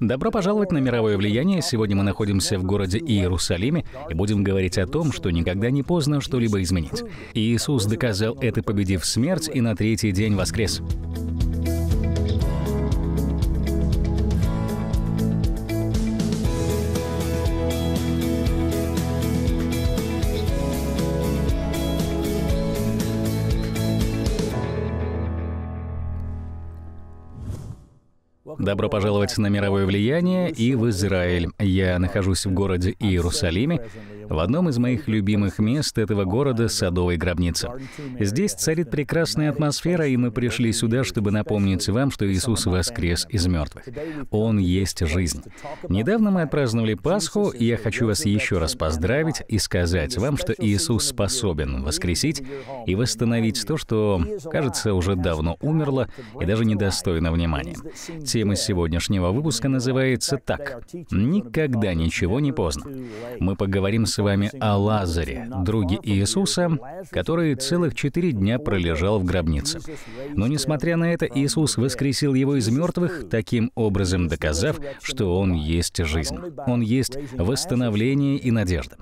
Добро пожаловать на мировое влияние. Сегодня мы находимся в городе Иерусалиме и будем говорить о том, что никогда не поздно что-либо изменить. Иисус доказал это, победив смерть, и на третий день воскрес. Добро пожаловать на мировое влияние и в Израиль. Я нахожусь в городе Иерусалиме, в одном из моих любимых мест этого города — Садовой гробницы. Здесь царит прекрасная атмосфера, и мы пришли сюда, чтобы напомнить вам, что Иисус воскрес из мертвых. Он есть жизнь. Недавно мы отпраздновали Пасху, и я хочу вас еще раз поздравить и сказать вам, что Иисус способен воскресить и восстановить то, что, кажется, уже давно умерло и даже недостойно внимания. Тема сегодняшнего выпуска называется так. «Никогда ничего не поздно». Мы поговорим с вами о Лазаре, друге Иисуса, который целых четыре дня пролежал в гробнице. Но несмотря на это, Иисус воскресил его из мертвых, таким образом доказав, что он есть жизнь. Он есть восстановление и надежда.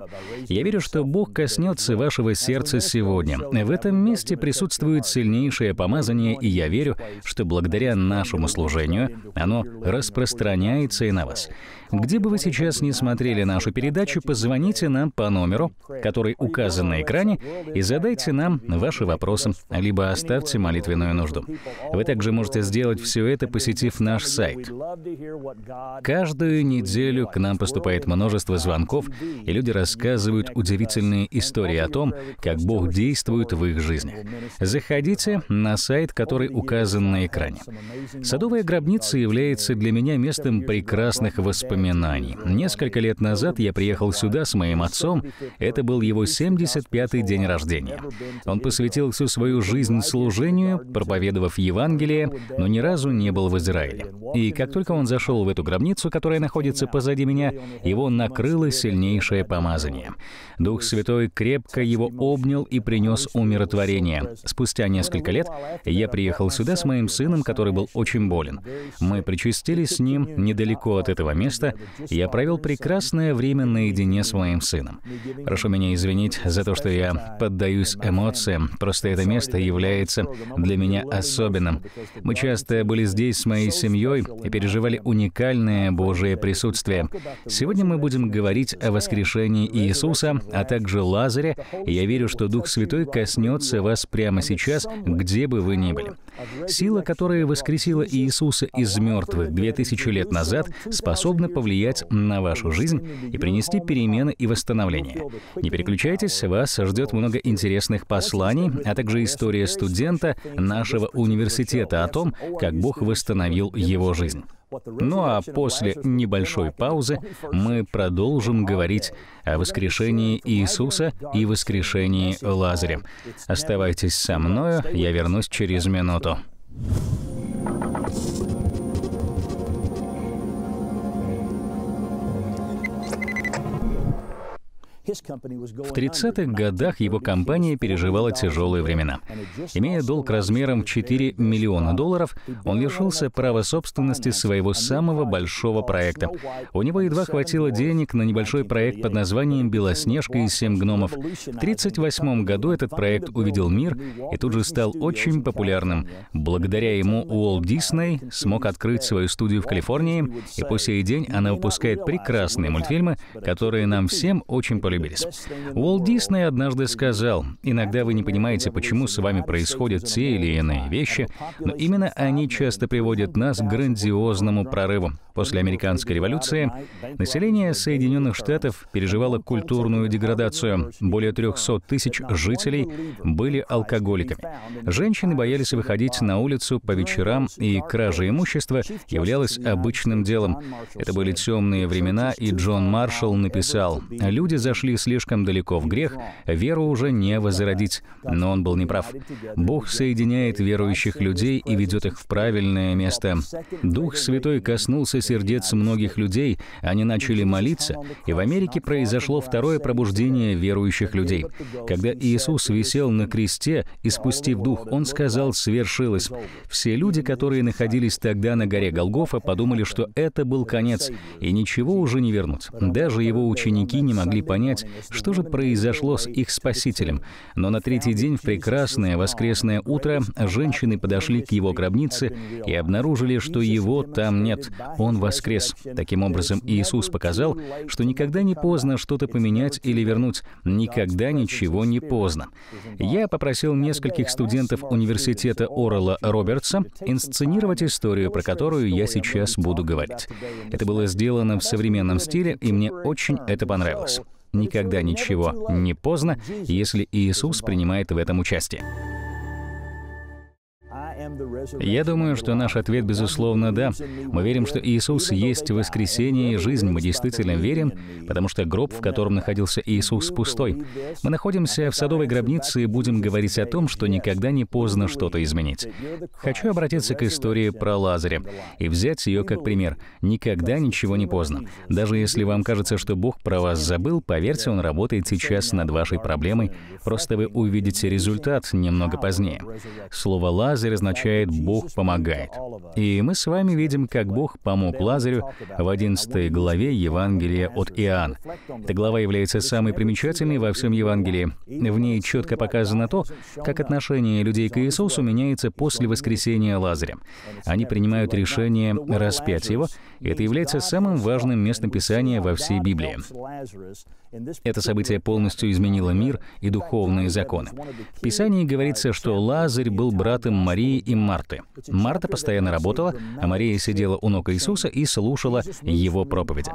Я верю, что Бог коснется вашего сердца сегодня. В этом месте присутствует сильнейшее помазание, и я верю, что благодаря нашему служению оно распространяется и на вас. Где бы вы сейчас не смотрели нашу передачу, позвоните нам по номеру, который указан на экране, и задайте нам ваши вопросы, либо оставьте молитвенную нужду. Вы также можете сделать все это, посетив наш сайт. Каждую неделю к нам поступает множество звонков, и люди рассказывают удивительные истории о том, как Бог действует в их жизнях. Заходите на сайт, который указан на экране. Садовая гробница является для меня местом прекрасных воспоминаний воспоминаний. Несколько лет назад я приехал сюда с моим отцом. Это был его 75-й день рождения. Он посвятил всю свою жизнь служению, проповедовав Евангелие, но ни разу не был в Израиле. И как только он зашел в эту гробницу, которая находится позади меня, его накрыло сильнейшее помазание. Дух Святой крепко его обнял и принес умиротворение. Спустя несколько лет я приехал сюда с моим сыном, который был очень болен. Мы причастились с ним недалеко от этого места, места, я провел прекрасное время наедине с моим сыном. Прошу меня извинить за то, что я поддаюсь эмоциям, просто это место является для меня особенным. Мы часто были здесь с моей семьей и переживали уникальное Божие присутствие. Сегодня мы будем говорить о воскрешении Иисуса, а также Лазаря. Я верю, что Дух Святой коснется вас прямо сейчас, где бы вы ни были. Сила, которая воскресила Иисуса из мертвых две тысячи лет назад, способна повлиять на вашу жизнь и принести перемены и восстановление. Не переключайтесь, вас ждет много интересных посланий, а также история студента нашего университета о том, как Бог восстановил его жизнь. Ну а после небольшой паузы мы продолжим говорить о воскрешении Иисуса и воскрешении Лазаря. Оставайтесь со мною, я вернусь через минуту. В 30-х годах его компания переживала тяжелые времена. Имея долг размером 4 миллиона долларов, он лишился права собственности своего самого большого проекта. У него едва хватило денег на небольшой проект под названием «Белоснежка и семь гномов». В 1938 году этот проект увидел мир и тут же стал очень популярным. Благодаря ему Уолт Дисней смог открыть свою студию в Калифорнии, и по сей день она выпускает прекрасные мультфильмы, которые нам всем очень полюбились полюбились. Уолт Дисней однажды сказал, «Иногда вы не понимаете, почему с вами происходят те или иные вещи, но именно они часто приводят нас к грандиозному прорыву». После американской революции население Соединенных Штатов переживало культурную деградацию. Более 300 тысяч жителей были алкоголиками. Женщины боялись выходить на улицу по вечерам, и кража имущества являлась обычным делом. Это были темные времена, и Джон Маршалл написал, «Люди зашли ушли слишком далеко в грех, веру уже не возродить. Но он был неправ. Бог соединяет верующих людей и ведет их в правильное место. Дух Святой коснулся сердец многих людей, они начали молиться, и в Америке произошло второе пробуждение верующих людей. Когда Иисус висел на кресте и спустив дух, Он сказал «свершилось». Все люди, которые находились тогда на горе Голгофа, подумали, что это был конец, и ничего уже не вернуть. Даже его ученики не могли понять, понять, что же произошло с их спасителем. Но на третий день в прекрасное воскресное утро женщины подошли к его гробнице и обнаружили, что его там нет. Он воскрес. Таким образом, Иисус показал, что никогда не поздно что-то поменять или вернуть. Никогда ничего не поздно. Я попросил нескольких студентов университета Орла Робертса инсценировать историю, про которую я сейчас буду говорить. Это было сделано в современном стиле, и мне очень это понравилось. Никогда ничего не поздно, если Иисус принимает в этом участие. Я думаю, что наш ответ, безусловно, да. Мы верим, что Иисус есть воскресение и жизнь. Мы действительно верим, потому что гроб, в котором находился Иисус, пустой. Мы находимся в садовой гробнице и будем говорить о том, что никогда не поздно что-то изменить. Хочу обратиться к истории про Лазаря и взять ее как пример. Никогда ничего не поздно. Даже если вам кажется, что Бог про вас забыл, поверьте, Он работает сейчас над вашей проблемой. Просто вы увидите результат немного позднее. Слово «Лазарь» значит означает «Бог помогает». И мы с вами видим, как Бог помог Лазарю в 11 главе Евангелия от Иоанна. Эта глава является самой примечательной во всем Евангелии. В ней четко показано то, как отношение людей к Иисусу меняется после воскресения Лазаря. Они принимают решение распять его, и это является самым важным местом Писания во всей Библии. Это событие полностью изменило мир и духовные законы. В Писании говорится, что Лазарь был братом Марии и Марты. Марта постоянно работала, а Мария сидела у ног Иисуса и слушала его проповеди.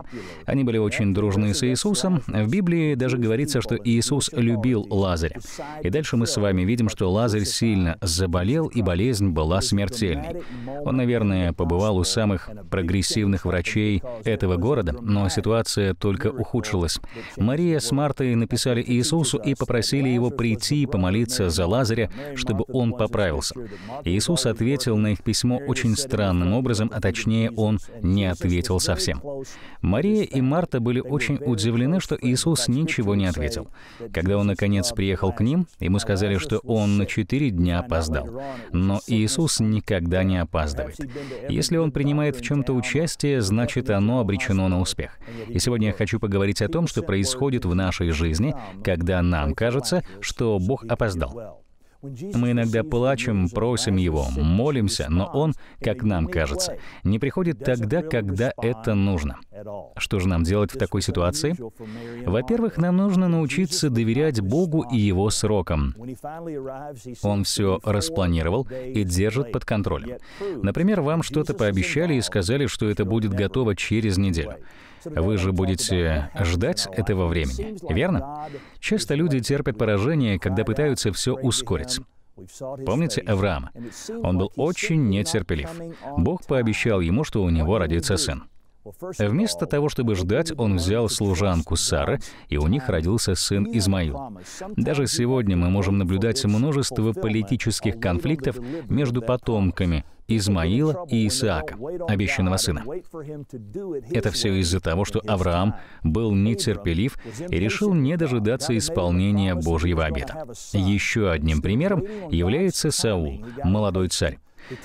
Они были очень дружны с Иисусом. В Библии даже говорится, что Иисус любил Лазаря. И дальше мы с вами видим, что Лазарь сильно заболел, и болезнь была смертельной. Он, наверное, побывал у самых прогрессивных врачей этого города, но ситуация только ухудшилась. Мария с Мартой написали Иисусу и попросили его прийти и помолиться за Лазаря, чтобы он поправился. Иисус Иисус ответил на их письмо очень странным образом, а точнее, Он не ответил совсем. Мария и Марта были очень удивлены, что Иисус ничего не ответил. Когда Он, наконец, приехал к ним, ему сказали, что Он на четыре дня опоздал. Но Иисус никогда не опаздывает. Если Он принимает в чем-то участие, значит, оно обречено на успех. И сегодня я хочу поговорить о том, что происходит в нашей жизни, когда нам кажется, что Бог опоздал. Мы иногда плачем, просим Его, молимся, но Он, как нам кажется, не приходит тогда, когда это нужно. Что же нам делать в такой ситуации? Во-первых, нам нужно научиться доверять Богу и Его срокам. Он все распланировал и держит под контролем. Например, вам что-то пообещали и сказали, что это будет готово через неделю. Вы же будете ждать этого времени, верно? Часто люди терпят поражение, когда пытаются все ускорить. Помните Авраама? Он был очень нетерпелив. Бог пообещал ему, что у него родится сын. Вместо того, чтобы ждать, он взял служанку Сары, и у них родился сын Измаил. Даже сегодня мы можем наблюдать множество политических конфликтов между потомками Измаила и Исаака, обещанного сына. Это все из-за того, что Авраам был нетерпелив и решил не дожидаться исполнения Божьего обета. Еще одним примером является Саул, молодой царь.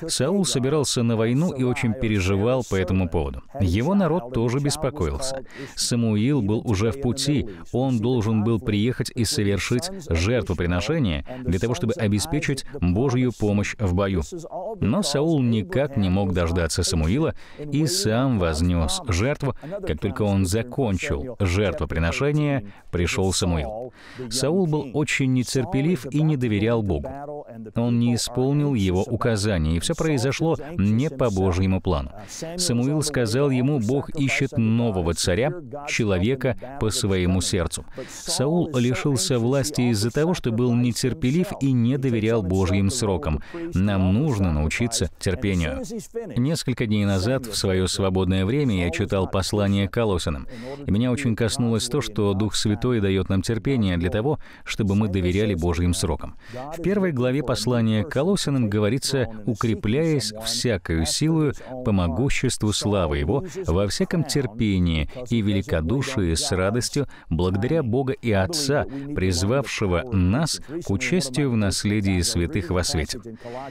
Саул собирался на войну и очень переживал по этому поводу. Его народ тоже беспокоился. Самуил был уже в пути, он должен был приехать и совершить жертвоприношение для того, чтобы обеспечить Божью помощь в бою. Но Саул никак не мог дождаться Самуила и сам вознес жертву. Как только он закончил жертвоприношение, пришел Самуил. Саул был очень нетерпелив и не доверял Богу. Он не исполнил его указания и все произошло не по Божьему плану. Самуил сказал ему, Бог ищет нового царя, человека по своему сердцу. Саул лишился власти из-за того, что был нетерпелив и не доверял Божьим срокам. Нам нужно научиться терпению. Несколько дней назад, в свое свободное время, я читал послание Колосинам, и меня очень коснулось то, что Дух Святой дает нам терпение для того, чтобы мы доверяли Божьим срокам. В первой главе послания Колосинам говорится, у укрепляясь всякою силою по могуществу славы Его во всяком терпении и великодушии с радостью благодаря Бога и Отца, призвавшего нас к участию в наследии святых во свете.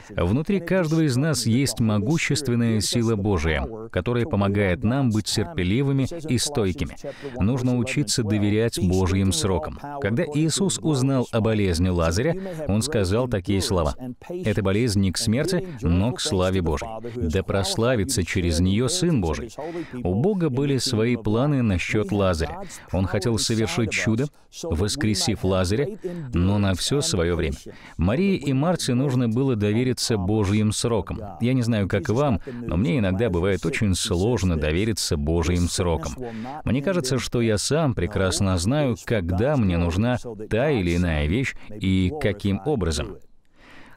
Внутри каждого из нас есть могущественная сила Божия, которая помогает нам быть терпеливыми и стойкими. Нужно учиться доверять Божьим срокам. Когда Иисус узнал о болезни Лазаря, он сказал такие слова. «Эта болезнь не к смерти, но к славе Божьей. Да прославится через нее Сын Божий. У Бога были свои планы насчет Лазаря. Он хотел совершить чудо, воскресив Лазаря, но на все свое время. Марии и Марте нужно было довериться Божьим срокам. Я не знаю, как вам, но мне иногда бывает очень сложно довериться Божьим срокам. Мне кажется, что я сам прекрасно знаю, когда мне нужна та или иная вещь и каким образом.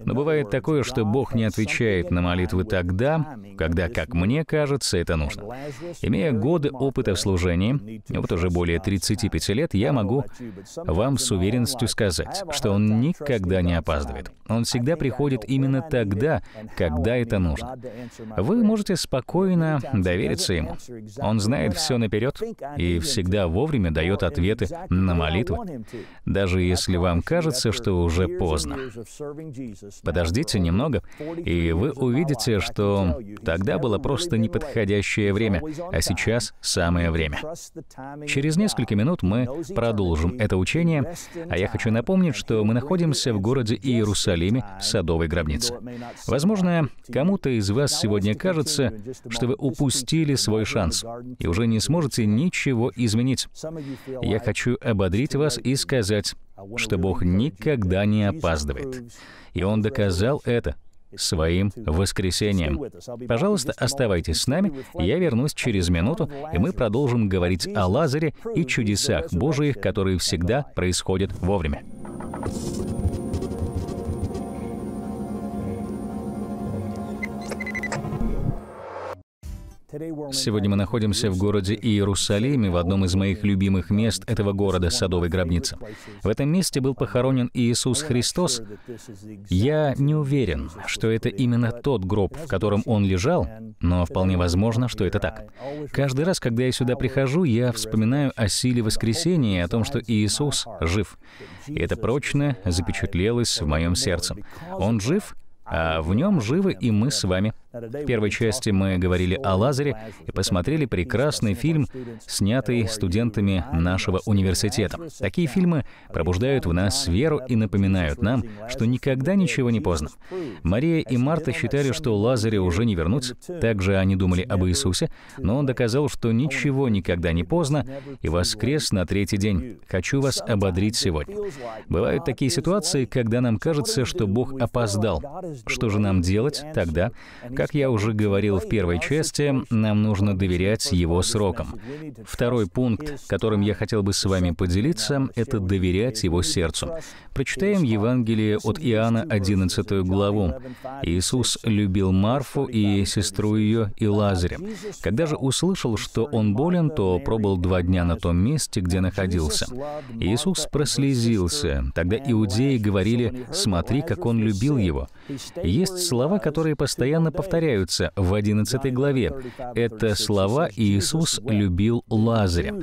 Но бывает такое, что Бог не отвечает на молитвы тогда, когда, как мне кажется, это нужно. Имея годы опыта в служении, вот уже более 35 лет, я могу вам с уверенностью сказать, что Он никогда не опаздывает. Он всегда приходит именно тогда, когда это нужно. Вы можете спокойно довериться Ему. Он знает все наперед и всегда вовремя дает ответы на молитвы, даже если вам кажется, что уже поздно подождите немного, и вы увидите, что тогда было просто неподходящее время, а сейчас самое время. Через несколько минут мы продолжим это учение, а я хочу напомнить, что мы находимся в городе Иерусалиме, Садовой гробнице. Возможно, кому-то из вас сегодня кажется, что вы упустили свой шанс и уже не сможете ничего изменить. Я хочу ободрить вас и сказать, что Бог никогда не опаздывает. И Он доказал это своим воскресением. Пожалуйста, оставайтесь с нами, я вернусь через минуту, и мы продолжим говорить о Лазаре и чудесах Божиих, которые всегда происходят вовремя. Сегодня мы находимся в городе Иерусалиме, в одном из моих любимых мест этого города, Садовой гробницы. В этом месте был похоронен Иисус Христос. Я не уверен, что это именно тот гроб, в котором он лежал, но вполне возможно, что это так. Каждый раз, когда я сюда прихожу, я вспоминаю о силе воскресения и о том, что Иисус жив. И это прочно запечатлелось в моем сердце. Он жив, а в нем живы и мы с вами. В первой части мы говорили о Лазаре и посмотрели прекрасный фильм, снятый студентами нашего университета. Такие фильмы пробуждают в нас веру и напоминают нам, что никогда ничего не поздно. Мария и Марта считали, что Лазаре уже не вернуть. Также они думали об Иисусе, но он доказал, что ничего никогда не поздно и воскрес на третий день. Хочу вас ободрить сегодня. Бывают такие ситуации, когда нам кажется, что Бог опоздал. Что же нам делать тогда, как я уже говорил в первой части, нам нужно доверять его срокам. Второй пункт, которым я хотел бы с вами поделиться, это доверять его сердцу. Прочитаем Евангелие от Иоанна 11 главу. Иисус любил Марфу и сестру ее и Лазаря. Когда же услышал, что он болен, то пробыл два дня на том месте, где находился. Иисус прослезился. Тогда иудеи говорили, «Смотри, как он любил его». Есть слова, которые постоянно повторяются повторяются в 11 главе. Это слова «Иисус любил Лазаря».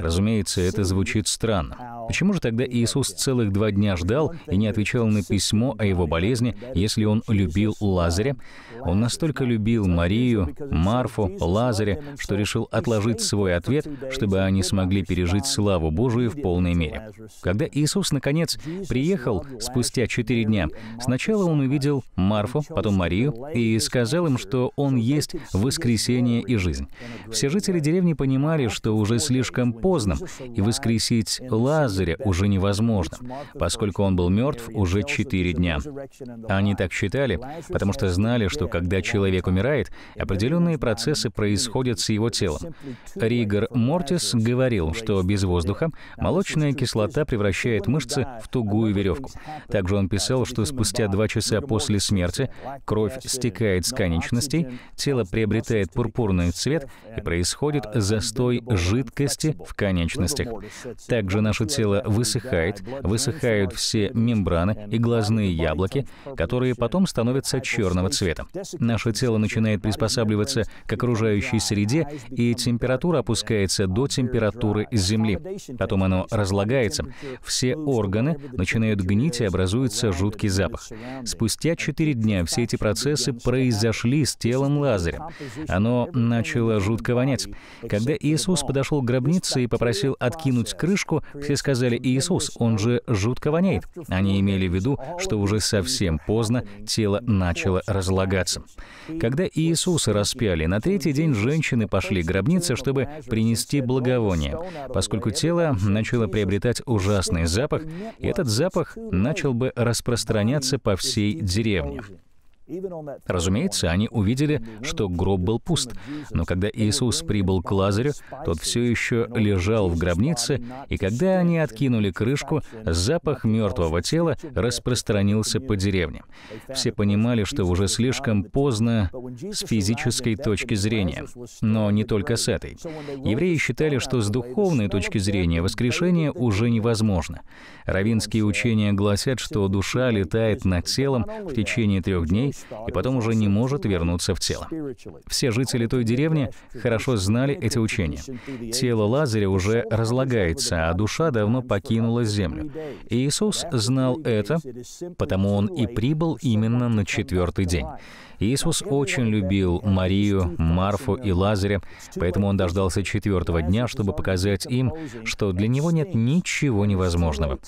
Разумеется, это звучит странно. Почему же тогда Иисус целых два дня ждал и не отвечал на письмо о его болезни, если он любил Лазаря? Он настолько любил Марию, Марфу, Лазаря, что решил отложить свой ответ, чтобы они смогли пережить славу Божию в полной мере. Когда Иисус, наконец, приехал спустя четыре дня, сначала он увидел Марфу, потом Марию и сказал, сказал им, что Он есть воскресение и жизнь. Все жители деревни понимали, что уже слишком поздно, и воскресить Лазаря уже невозможно, поскольку он был мертв уже четыре дня. Они так считали, потому что знали, что когда человек умирает, определенные процессы происходят с его телом. Ригор Мортис говорил, что без воздуха молочная кислота превращает мышцы в тугую веревку. Также он писал, что спустя два часа после смерти кровь стекает с конечностей, тело приобретает пурпурный цвет и происходит застой жидкости в конечностях. Также наше тело высыхает, высыхают все мембраны и глазные яблоки, которые потом становятся черного цвета. Наше тело начинает приспосабливаться к окружающей среде, и температура опускается до температуры Земли. Потом оно разлагается, все органы начинают гнить и образуется жуткий запах. Спустя 4 дня все эти процессы произошли прошли с телом Лазаря. Оно начало жутко вонять. Когда Иисус подошел к гробнице и попросил откинуть крышку, все сказали «Иисус, он же жутко воняет». Они имели в виду, что уже совсем поздно тело начало разлагаться. Когда Иисуса распяли, на третий день женщины пошли к гробнице, чтобы принести благовоние. Поскольку тело начало приобретать ужасный запах, и этот запах начал бы распространяться по всей деревне. Разумеется, они увидели, что гроб был пуст, но когда Иисус прибыл к Лазарю, тот все еще лежал в гробнице, и когда они откинули крышку, запах мертвого тела распространился по деревне. Все понимали, что уже слишком поздно с физической точки зрения, но не только с этой. Евреи считали, что с духовной точки зрения воскрешение уже невозможно. Равинские учения гласят, что душа летает над телом в течение трех дней, и потом уже не может вернуться в тело. Все жители той деревни хорошо знали эти учения. Тело Лазаря уже разлагается, а душа давно покинула землю. И Иисус знал это, потому он и прибыл именно на четвертый день. Иисус очень любил Марию, Марфу и Лазаря, поэтому он дождался четвертого дня, чтобы показать им, что для него нет ничего невозможного.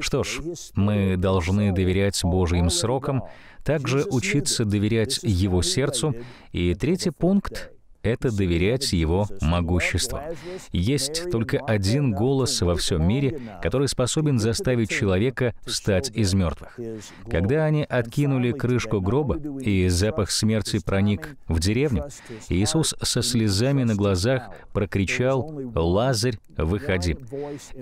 Что ж, мы должны доверять Божьим срокам, также учиться доверять его сердцу. И третий пункт — это доверять его могуществу. Есть только один голос во всем мире, который способен заставить человека встать из мертвых. Когда они откинули крышку гроба, и запах смерти проник в деревню, Иисус со слезами на глазах прокричал «Лазарь, выходи!»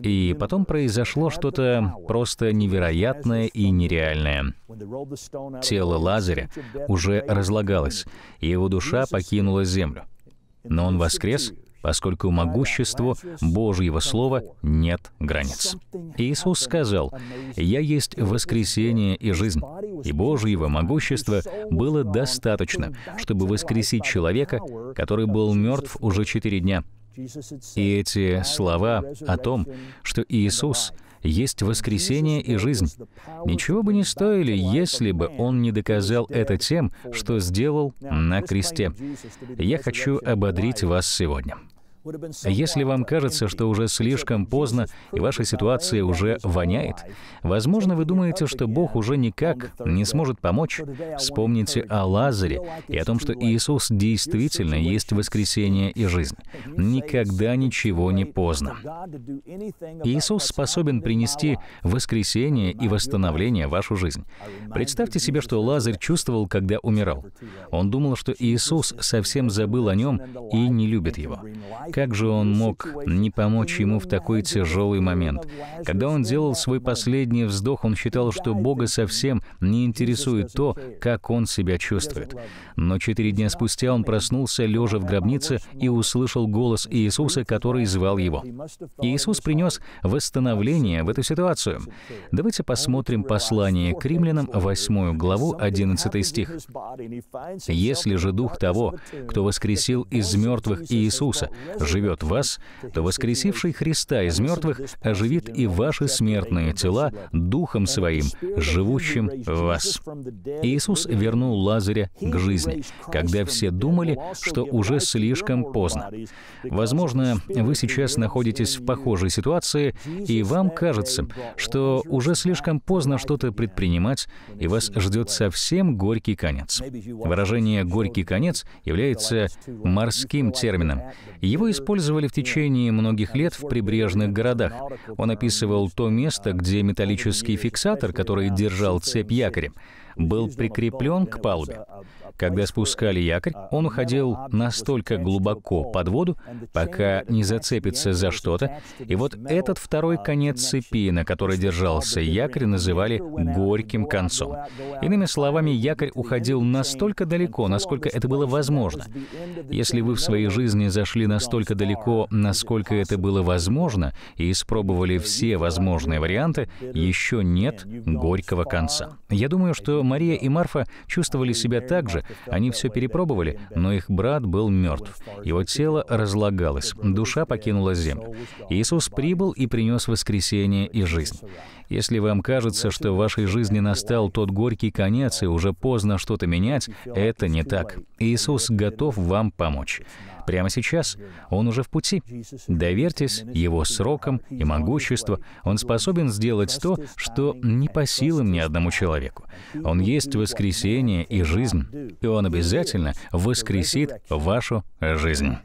И потом произошло что-то просто невероятное и нереальное. Тело Лазаря уже разлагалось, и его душа покинула землю но Он воскрес, поскольку могуществу Божьего Слова нет границ. Иисус сказал, «Я есть воскресение и жизнь», и Божьего могущества было достаточно, чтобы воскресить человека, который был мертв уже четыре дня. И эти слова о том, что Иисус — есть воскресение и жизнь. Ничего бы не стоили, если бы он не доказал это тем, что сделал на кресте. Я хочу ободрить вас сегодня. Если вам кажется, что уже слишком поздно и ваша ситуация уже воняет, возможно, вы думаете, что Бог уже никак не сможет помочь. Вспомните о Лазаре и о том, что Иисус действительно есть воскресение и жизнь. Никогда ничего не поздно. Иисус способен принести воскресение и восстановление в вашу жизнь. Представьте себе, что Лазарь чувствовал, когда умирал. Он думал, что Иисус совсем забыл о нем и не любит его. Как же он мог не помочь ему в такой тяжелый момент? Когда он делал свой последний вздох, он считал, что Бога совсем не интересует то, как он себя чувствует. Но четыре дня спустя он проснулся, лежа в гробнице, и услышал голос Иисуса, который звал его. Иисус принес восстановление в эту ситуацию. Давайте посмотрим послание к римлянам, 8 главу, 11 стих. «Если же дух того, кто воскресил из мертвых Иисуса, живет в вас, то воскресивший Христа из мертвых оживит и ваши смертные тела Духом Своим, живущим в вас. Иисус вернул Лазаря к жизни, когда все думали, что уже слишком поздно. Возможно, вы сейчас находитесь в похожей ситуации, и вам кажется, что уже слишком поздно что-то предпринимать, и вас ждет совсем горький конец. Выражение «горький конец» является морским термином. Его использовали в течение многих лет в прибрежных городах. Он описывал то место, где металлический фиксатор, который держал цепь якорем, был прикреплен к палубе. Когда спускали якорь, он уходил настолько глубоко под воду, пока не зацепится за что-то. И вот этот второй конец цепи, на которой держался якорь, называли «горьким концом». Иными словами, якорь уходил настолько далеко, насколько это было возможно. Если вы в своей жизни зашли настолько далеко, насколько это было возможно, и испробовали все возможные варианты, еще нет горького конца. Я думаю, что Мария и Марфа чувствовали себя так же, они все перепробовали, но их брат был мертв. Его тело разлагалось, душа покинула землю. Иисус прибыл и принес воскресение и жизнь. Если вам кажется, что в вашей жизни настал тот горький конец и уже поздно что-то менять, это не так. Иисус готов вам помочь. Прямо сейчас Он уже в пути. Доверьтесь Его срокам и могуществу. Он способен сделать то, что не по силам ни одному человеку. Он есть воскресение и жизнь, и Он обязательно воскресит вашу жизнь.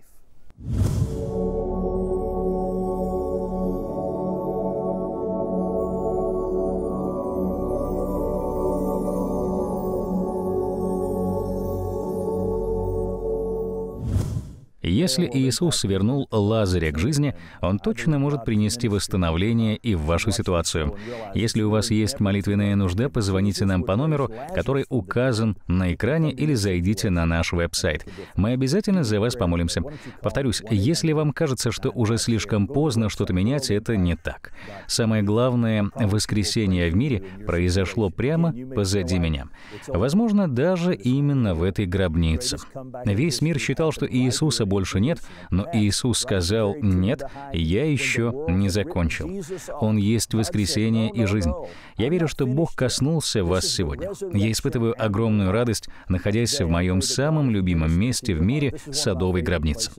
Если Иисус вернул Лазаря к жизни, Он точно может принести восстановление и в вашу ситуацию. Если у вас есть молитвенная нужда, позвоните нам по номеру, который указан на экране, или зайдите на наш веб-сайт. Мы обязательно за вас помолимся. Повторюсь, если вам кажется, что уже слишком поздно что-то менять, это не так. Самое главное воскресение в мире произошло прямо позади меня. Возможно, даже именно в этой гробнице. Весь мир считал, что Иисуса больше нет, но Иисус сказал, нет, я еще не закончил. Он есть воскресение и жизнь. Я верю, что Бог коснулся вас сегодня. Я испытываю огромную радость, находясь в моем самом любимом месте в мире — садовой гробнице.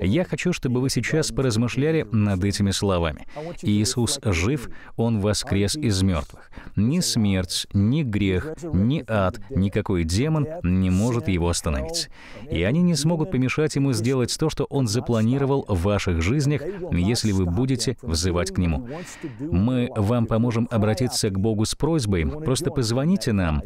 Я хочу, чтобы вы сейчас поразмышляли над этими словами. Иисус жив, Он воскрес из мертвых. Ни смерть, ни грех, ни ад, никакой демон не может Его остановить. И они не смогут помешать Ему сделать сделать то, что Он запланировал в ваших жизнях, если вы будете взывать к Нему. Мы вам поможем обратиться к Богу с просьбой. Просто позвоните нам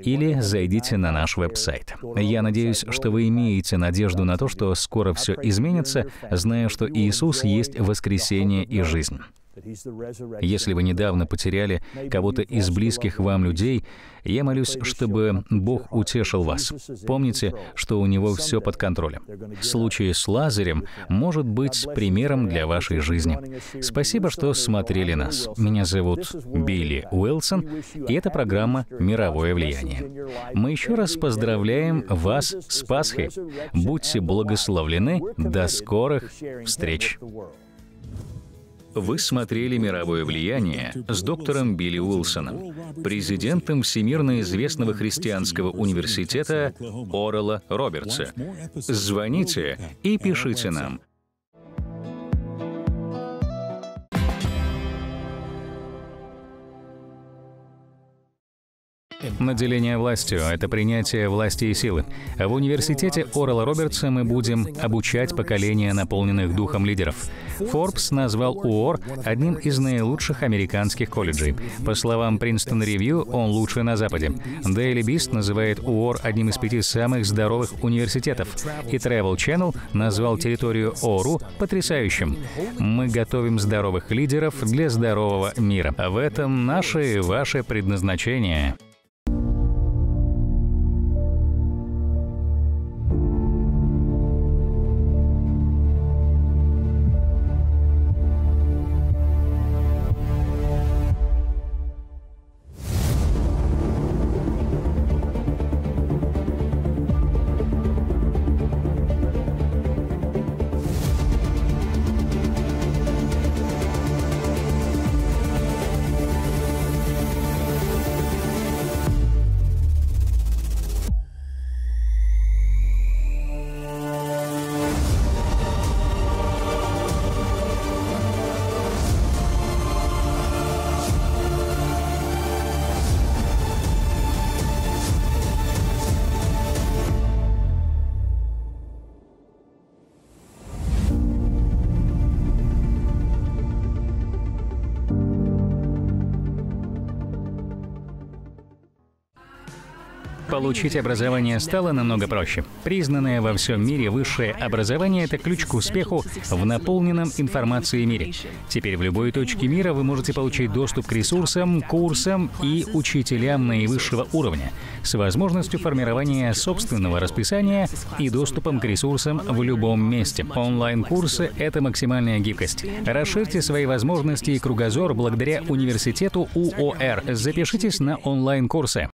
или зайдите на наш веб-сайт. Я надеюсь, что вы имеете надежду на то, что скоро все изменится, зная, что Иисус есть воскресение и жизнь. Если вы недавно потеряли кого-то из близких вам людей, я молюсь, чтобы Бог утешил вас. Помните, что у Него все под контролем. Случай с Лазарем может быть примером для вашей жизни. Спасибо, что смотрели нас. Меня зовут Билли Уилсон, и это программа «Мировое влияние». Мы еще раз поздравляем вас с Пасхой. Будьте благословлены. До скорых встреч. Вы смотрели «Мировое влияние» с доктором Билли Уилсоном, президентом всемирно известного христианского университета Орела Робертса. Звоните и пишите нам – Наделение властью — это принятие власти и силы. В университете Орла Робертса мы будем обучать поколение наполненных духом лидеров. Forbes назвал УОР одним из наилучших американских колледжей. По словам Princeton Review, он лучший на Западе. Daily Beast называет УОР одним из пяти самых здоровых университетов. И Travel Channel назвал территорию ОРУ потрясающим. Мы готовим здоровых лидеров для здорового мира. В этом наше и ваше предназначение. Получить образование стало намного проще. Признанное во всем мире высшее образование – это ключ к успеху в наполненном информацией мире. Теперь в любой точке мира вы можете получить доступ к ресурсам, курсам и учителям наивысшего уровня с возможностью формирования собственного расписания и доступом к ресурсам в любом месте. Онлайн-курсы — это максимальная гибкость. Расширьте свои возможности и кругозор благодаря университету УОР. Запишитесь на онлайн-курсы.